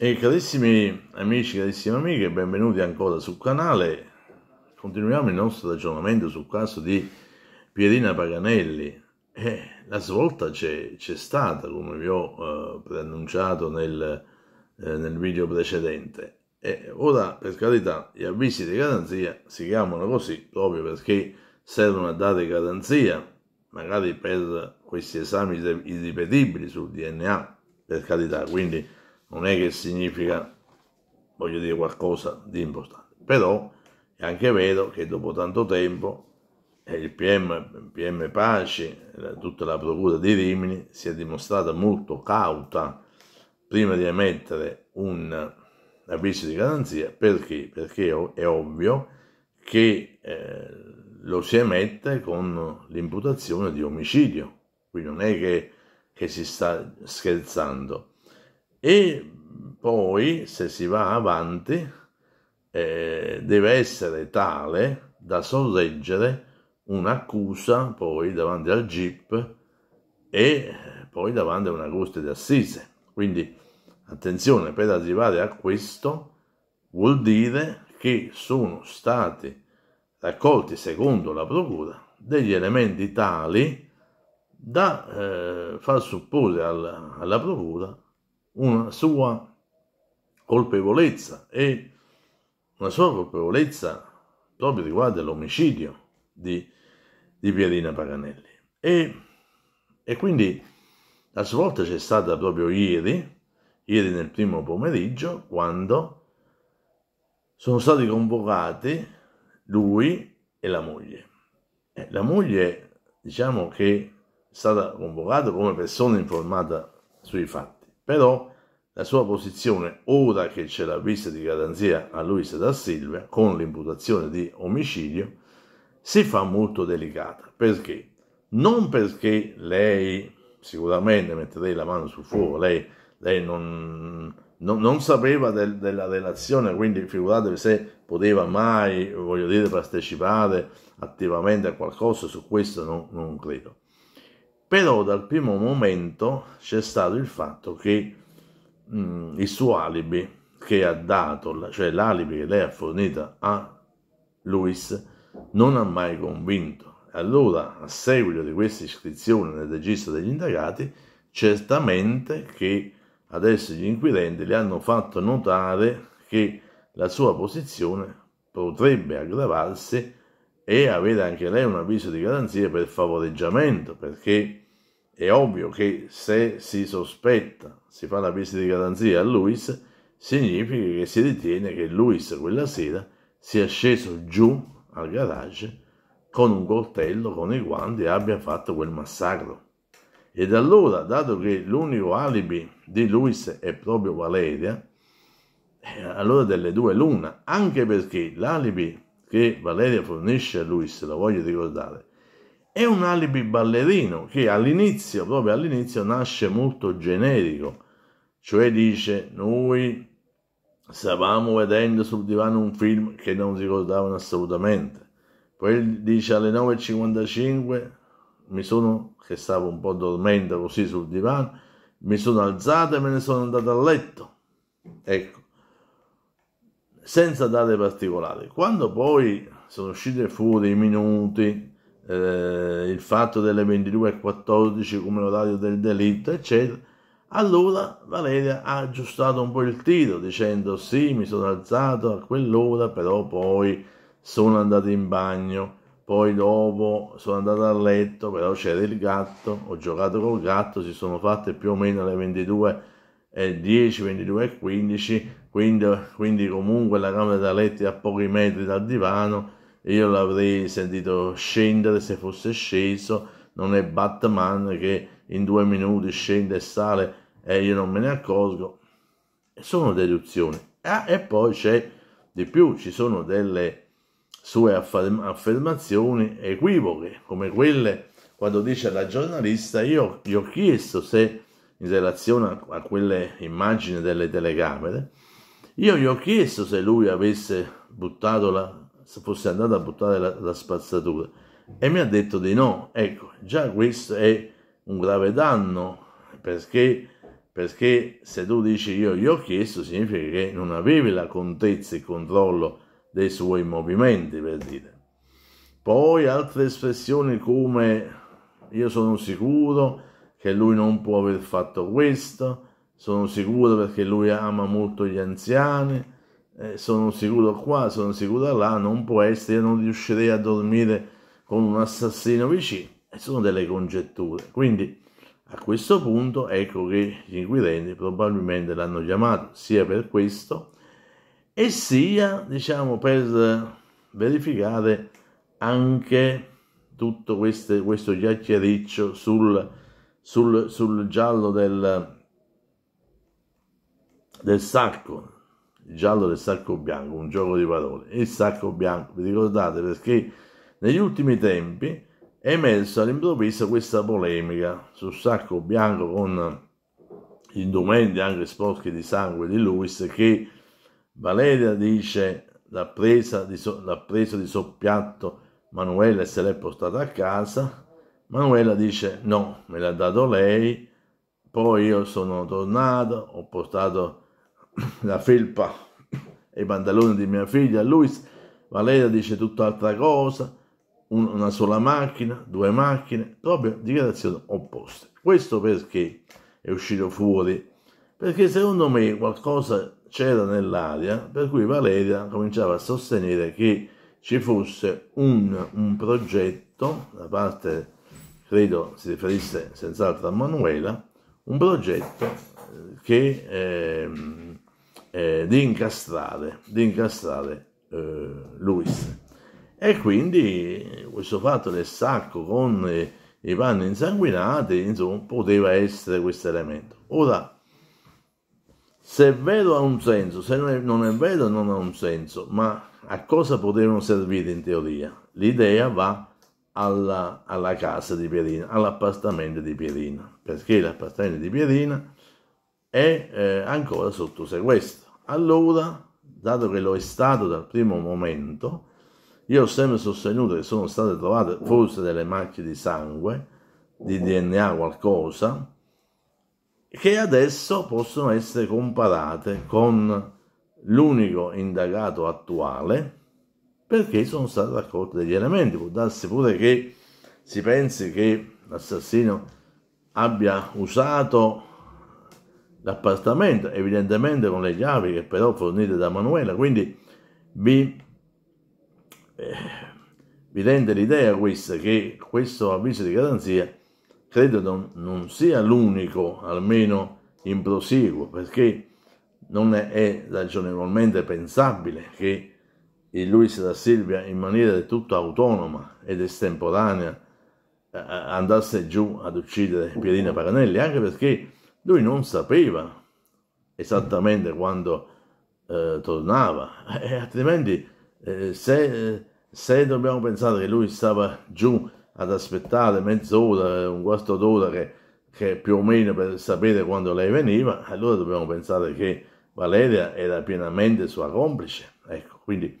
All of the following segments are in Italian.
E carissimi amici, carissime amiche, benvenuti ancora sul canale. Continuiamo il nostro ragionamento sul caso di Pierina Paganelli. Eh, la svolta c'è, c'è, stata, come vi ho eh, preannunciato nel, eh, nel, video precedente. E ora, per carità, gli avvisi di garanzia si chiamano così proprio perché servono a dare garanzia, magari per questi esami irripetibili sul DNA, per carità. Quindi non è che significa, voglio dire, qualcosa di importante, però è anche vero che dopo tanto tempo eh, il PM, PM Paci, tutta la procura di Rimini si è dimostrata molto cauta prima di emettere un avviso di garanzia perché? Perché è ovvio che eh, lo si emette con l'imputazione di omicidio, qui non è che, che si sta scherzando. E poi, se si va avanti, eh, deve essere tale da sorreggere un'accusa poi davanti al GIP e poi davanti a una corte d'assise. Quindi attenzione, per arrivare a questo vuol dire che sono stati raccolti secondo la procura degli elementi tali da eh, far supporre alla, alla procura una sua colpevolezza e una sua colpevolezza proprio riguardo all'omicidio di, di Pierina Paganelli. E, e, quindi la svolta c'è stata proprio ieri, ieri nel primo pomeriggio, quando sono stati convocati lui e la moglie. Eh, la moglie, diciamo che è stata convocata come persona informata sui fatti però la sua posizione, ora che c'è la l'avviso di garanzia a Luis da Silvia con l'imputazione di omicidio, si fa molto delicata. Perché? Non perché lei, sicuramente metterei la mano sul fuoco, lei, lei non, non, non, sapeva del, della relazione, quindi figuratevi se poteva mai, voglio dire, partecipare attivamente a qualcosa, su questo non, non credo però dal primo momento c'è stato il fatto che mh, mm, il suo alibi che ha dato, cioè l'alibi che lei ha fornito a Luis, non ha mai convinto. Allora, a seguito di questa iscrizione nel registro degli indagati, certamente che adesso gli inquirenti le hanno fatto notare che la sua posizione potrebbe aggravarsi e avere anche lei un avviso di garanzia per favoreggiamento, perché è ovvio che se si sospetta, si fa l'avviso di garanzia a Luis, significa che si ritiene che Luis quella sera sia sceso giù al garage con un coltello con i guanti e abbia fatto quel massacro. Ed allora, dato che l'unico alibi di Luis è proprio Valeria, eh, allora delle due l'una, anche perché l'alibi che Valeria fornisce a lui, se la voglio ricordare, è un alibi ballerino che all'inizio, proprio all'inizio, nasce molto generico, cioè dice noi stavamo vedendo sul divano un film che non ricordavano assolutamente. Poi dice alle 9.55 mi sono, che stavo un po' dormendo così sul divano, mi sono alzato e me ne sono andato a letto. Ecco, senza date particolari. Quando poi sono uscite fuori i minuti, eh, il fatto delle 22.14 come l'orario del delitto, eccetera, allora Valeria ha aggiustato un po' il tiro dicendo sì, mi sono alzato a quell'ora, però poi sono andato in bagno, poi dopo sono andato a letto, però c'era il gatto, ho giocato col gatto, si sono fatte più o meno le 22.14 eh, 10, 22 e 15, quindi, quindi comunque la camera da letto è a pochi metri dal divano, io l'avrei sentito scendere se fosse sceso, non è Batman che in due minuti scende e sale e io non me ne accorgo, sono deduzioni. Ah, e poi c'è di più, ci sono delle sue affermazioni equivoche, come quelle quando dice alla giornalista, io gli ho chiesto se in relazione a quelle immagini delle telecamere, io gli ho chiesto se lui avesse buttato la, se fosse andato a buttare la, la spazzatura e mi ha detto di no. Ecco, già questo è un grave danno perché, perché se tu dici io gli ho chiesto significa che non avevi la contezza e il controllo dei suoi movimenti per dire. Poi altre espressioni come io sono sicuro, che lui non può aver fatto questo, sono sicuro perché lui ama molto gli anziani, eh, sono sicuro qua, sono sicuro là, non può essere, io non riuscirei a dormire con un assassino vicino. E sono delle congetture. Quindi a questo punto ecco che gli inquirenti probabilmente l'hanno chiamato sia per questo e sia, diciamo, per verificare anche tutto queste, questo chiacchiericcio sul sul, sul giallo del, del sacco, il giallo del sacco bianco, un gioco di parole, il sacco bianco, vi ricordate perché negli ultimi tempi è emersa all'improvviso questa polemica sul sacco bianco con indumenti anche sporchi di sangue di Luis che Valeria dice l'ha, presa di so- di soppiatto Manuela e se l'è portata a casa Manuela dice no, me l'ha dato lei, poi io sono tornato, ho portato la felpa e i pantaloni di mia figlia a Luis, Valeria dice tutt'altra cosa, una sola macchina, due macchine, proprio dichiarazioni opposte. Questo perché è uscito fuori? Perché secondo me qualcosa c'era nell'aria per cui Valeria cominciava a sostenere che ci fosse un, un progetto da parte credo si riferisse senz'altro a Manuela, un progetto eh, che, eh, eh, di incastrare, di incastrare eh, Luis. E quindi questo fatto del sacco con eh, i panni insanguinati, insomma, poteva essere questo elemento. Ora, se è vero ha un senso, se non è, non è vero non ha un senso, ma a cosa potevano servire in teoria? L'idea va alla, alla casa di Pierina, all'appartamento di Pierina, perché l'appartamento di Pierina è eh, ancora sotto sequestro. Allora, dato che lo è stato dal primo momento, io ho sempre sostenuto che sono state trovate forse delle macchie di sangue, di DNA qualcosa, che adesso possono essere comparate con l'unico indagato attuale, perché sono state raccolte degli elementi. Può darsi pure che si pensi che l'assassino abbia usato l'appartamento, evidentemente con le chiavi che però fornite da Manuela, quindi vi, eh, vi rende l'idea questa che questo avviso di garanzia credo non, non sia l'unico, almeno in prosieguo, perché non è ragionevolmente pensabile che Luis da Silvia in maniera del tutto autonoma ed estemporanea eh, eh, andasse giù ad uccidere Pierino Paganelli, anche perché lui non sapeva esattamente quando eh, tornava, e altrimenti eh, se, se, dobbiamo pensare che lui stava giù ad aspettare mezz'ora, un quarto d'ora che, che più o meno per sapere quando lei veniva, allora dobbiamo pensare che Valeria era pienamente sua complice. Ecco, quindi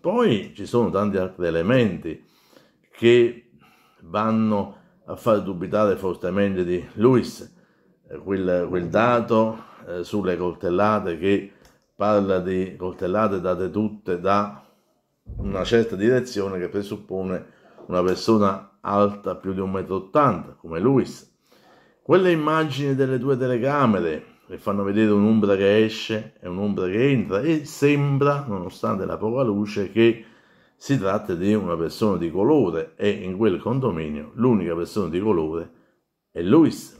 poi ci sono tanti altri elementi che vanno a far dubitare fortemente di Luis, eh, quel, quel dato eh, sulle coltellate che parla di coltellate date tutte da una certa direzione che presuppone una persona alta più di 1,80 m come Luis. Quelle immagini delle due telecamere e fanno vedere un'ombra che esce e un'ombra che entra e sembra, nonostante la poca luce, che si tratta di una persona di colore e in quel condominio l'unica persona di colore è Luis.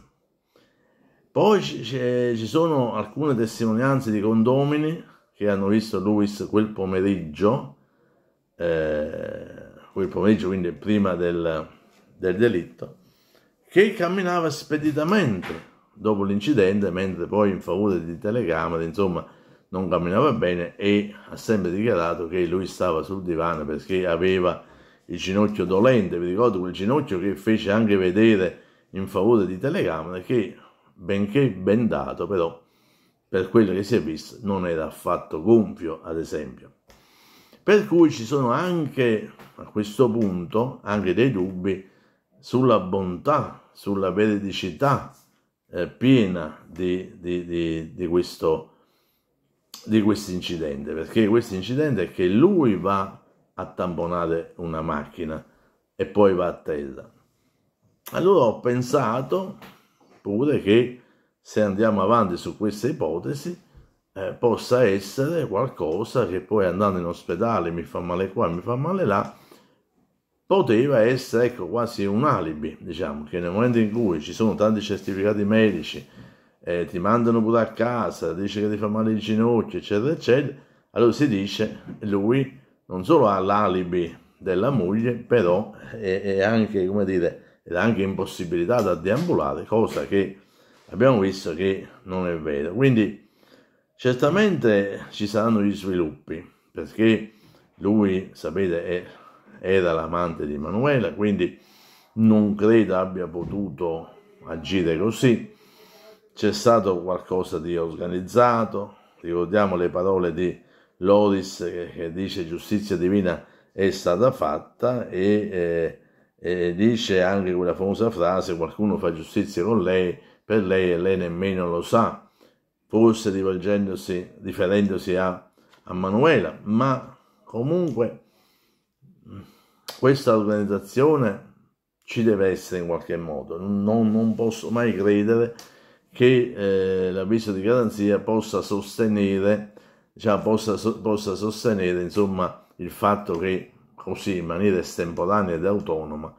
Poi ci sono alcune testimonianze di condomini che hanno visto Luis quel pomeriggio, eh, quel pomeriggio quindi prima del, del delitto, che camminava speditamente dopo l'incidente, mentre poi in favore di telecamera, insomma, non camminava bene e ha sempre dichiarato che lui stava sul divano perché aveva il ginocchio dolente, vi ricordo quel ginocchio che fece anche vedere in favore di telecamera che benché bendato però per quello che si è visto non era affatto gonfio ad esempio. Per cui ci sono anche a questo punto anche dei dubbi sulla bontà, sulla veridicità eh, piena di, di, di, di, questo di questo incidente perché questo incidente è che lui va a tamponare una macchina e poi va a terra allora ho pensato pure che se andiamo avanti su questa ipotesi eh, possa essere qualcosa che poi andando in ospedale mi fa male qua mi fa male là poteva essere ecco, quasi un alibi, diciamo, che nel momento in cui ci sono tanti certificati medici, eh, ti mandano pure a casa, dice che ti fa male il ginocchio, eccetera, eccetera, allora si dice lui non solo ha l'alibi della moglie, però è, è anche, come dire, è anche impossibilitata a deambulare, cosa che abbiamo visto che non è vero. Quindi certamente ci saranno gli sviluppi, perché lui, sapete, è era l'amante di Manuela, quindi non credo abbia potuto agire così. C'è stato qualcosa di organizzato, ricordiamo le parole di Loris che, che dice giustizia divina è stata fatta e, eh, e dice anche quella famosa frase qualcuno fa giustizia con lei, per lei e lei nemmeno lo sa, forse rivolgendosi, riferendosi a, a Manuela, ma comunque questa organizzazione ci deve essere in qualche modo. Non, non posso mai credere che eh, l'avviso di garanzia possa sostenere, diciamo, possa, possa sostenere insomma, il fatto che così in maniera estemporanea ed autonoma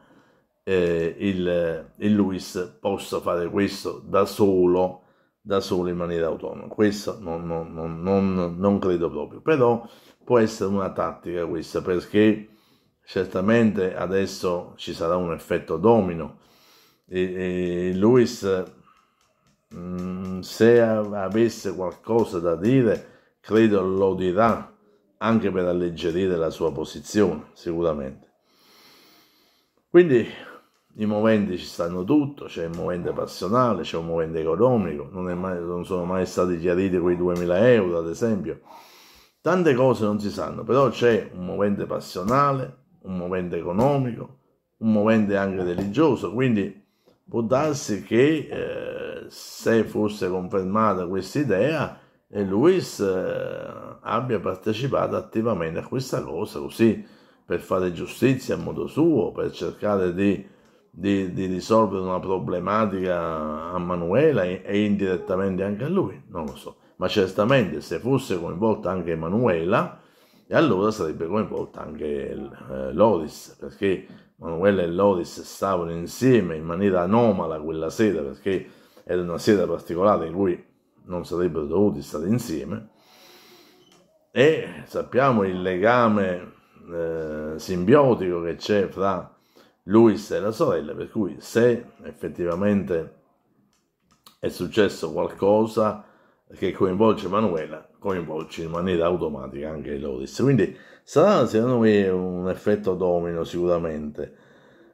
eh, il, il Luis possa fare questo da solo, da solo in maniera autonoma. Questo non, non, non, non credo proprio, però può essere una tattica questa perché certamente adesso ci sarà un effetto domino. E, e Luis, mm, se avesse qualcosa da dire, credo lo dirà anche per alleggerire la sua posizione, sicuramente. Quindi i moventi ci stanno tutto, c'è il movente passionale, c'è un movente economico, non, mai, non sono mai stati chiariti quei 2.000 euro, ad esempio. Tante cose non si sanno, però c'è un movente passionale, un movente economico, un movente anche religioso, quindi può darsi che eh, se fosse confermata questa idea, e eh, Luis eh, abbia partecipato attivamente a questa cosa così per fare giustizia a modo suo, per cercare di, di, di risolvere una problematica a Manuela e, indirettamente anche a lui, non lo so ma certamente se fosse coinvolta anche Emanuela, e allora sarebbe coinvolta anche eh, Lodis, perché Manuela e Lodis stavano insieme in maniera anomala quella sera, perché era una sera particolare in cui non sarebbero dovuti stare insieme. E sappiamo il legame eh, simbiotico che c'è fra Luis e la sorella, per cui se effettivamente è successo qualcosa che coinvolge Manuela, coinvolgerci in maniera automatica anche l'Oris. Quindi sarà secondo me un effetto domino sicuramente.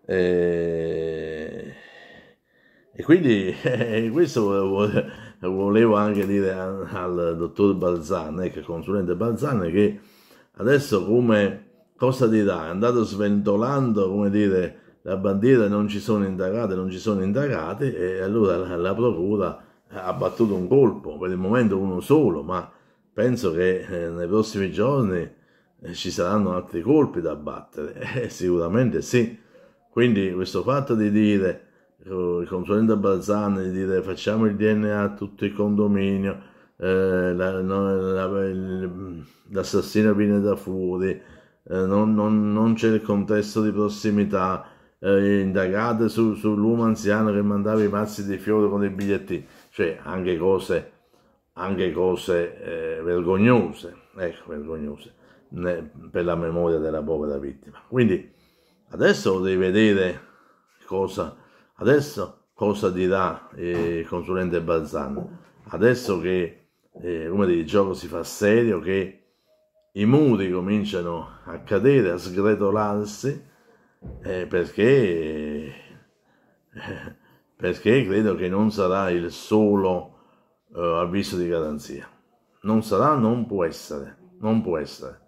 E, e quindi questo volevo, anche dire al, dottor Balzan, ecco, consulente Balzan, che adesso come cosa dirà? È andato sventolando, come dire, la bandiera non ci sono indagati, non ci sono indagati e allora la, la procura ha battuto un colpo, per il momento uno solo, ma penso che eh, nei prossimi giorni eh, ci saranno altri colpi da battere, eh, sicuramente sì. Quindi questo fatto di dire, eh, consulente a di dire facciamo il DNA a tutto il condominio, eh, la, no, l'assassino viene da fuori, eh, non, non, non, c'è il contesto di prossimità, indagate su, sull'uomo anziano che mandava i mazzi di fiori con i biglietti, cioè anche cose anche cose eh, vergognose, ecco, vergognose, né, per la memoria della povera vittima. Quindi adesso devi vedere cosa, adesso cosa dirà eh, il consulente Balzan, adesso che eh, come dire, il gioco si fa serio, che i muri cominciano a cadere, a sgretolarsi, eh, perché, eh, perché credo che non sarà il solo eh, avviso di garanzia. Non sarà, non può essere, non può essere.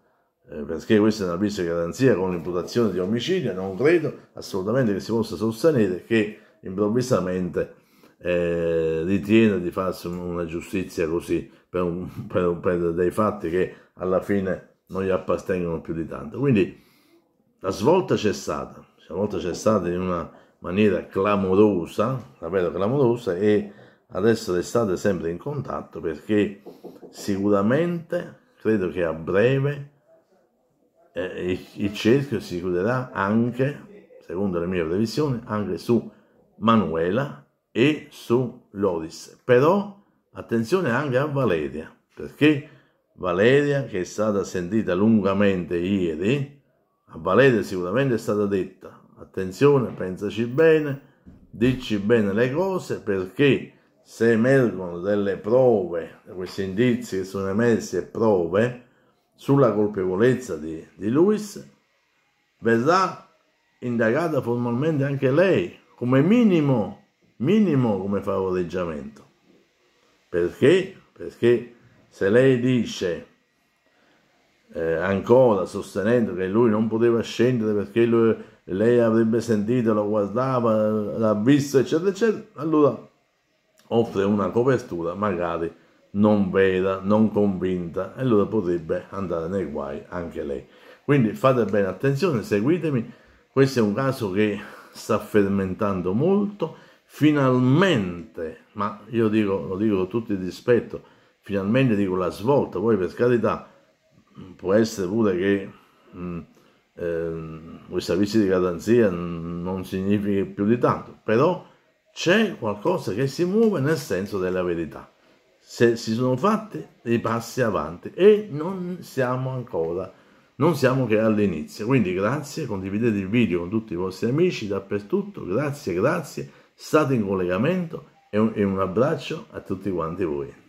Eh, perché questo è un avviso di garanzia con l'imputazione di omicidio, non credo assolutamente che si possa sostenere che improvvisamente eh, ritiene di farsi una giustizia così per, un, per, per, dei fatti che alla fine non gli appartengono più di tanto. Quindi la svolta c'è stata, la svolta c'è stata in una maniera clamorosa, davvero clamorosa e adesso restate sempre in contatto perché sicuramente credo che a breve eh, il, cerchio si chiuderà anche, secondo le mie previsioni, anche su Manuela e su Loris. Però attenzione anche a Valeria, perché Valeria che è stata sentita lungamente ieri, a Valeria sicuramente è stata detta attenzione, pensaci bene, dici bene le cose perché se emergono delle prove, questi indizi che sono emersi e prove sulla colpevolezza di, di Luis, verrà indagata formalmente anche lei, come minimo, minimo come favoreggiamento. Perché? Perché se lei dice eh, ancora sostenendo che lui non poteva scendere perché lui, lei avrebbe sentito, lo guardava, l'ha visto, eccetera, eccetera, allora offre una copertura magari non vera, non convinta e allora potrebbe andare nei guai anche lei. Quindi fate bene attenzione, seguitemi, questo è un caso che sta fermentando molto, finalmente, ma io dico, lo dico con tutto il rispetto, finalmente dico la svolta, poi per carità può essere pure che mh, mm, eh, questa visita di garanzia non significhi più di tanto, però c'è qualcosa che si muove nel senso della verità. Se si sono fatti dei passi avanti e non siamo ancora, non siamo che all'inizio. Quindi grazie, condividete il video con tutti i vostri amici dappertutto, grazie, grazie, state in collegamento e un, e un abbraccio a tutti quanti voi.